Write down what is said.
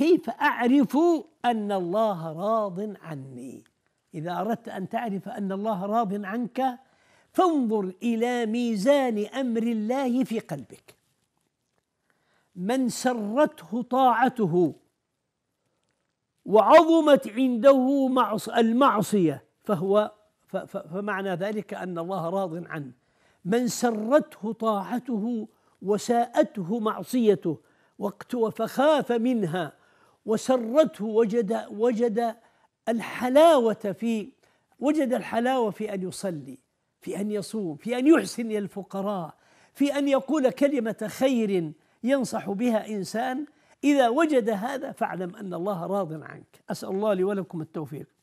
كيف أعرف أن الله راض عني إذا أردت أن تعرف أن الله راض عنك فانظر إلى ميزان أمر الله في قلبك من سرته طاعته وعظمت عنده المعصية فهو فمعنى ذلك أن الله راض عنه من سرته طاعته وساءته معصيته وقت وفخاف منها وسرته وجد وجد الحلاوة في وجد الحلاوة في أن يصلي في أن يصوم في أن يحسن إلى الفقراء في أن يقول كلمة خير ينصح بها إنسان إذا وجد هذا فاعلم أن الله راض عنك أسأل الله لي ولكم التوفيق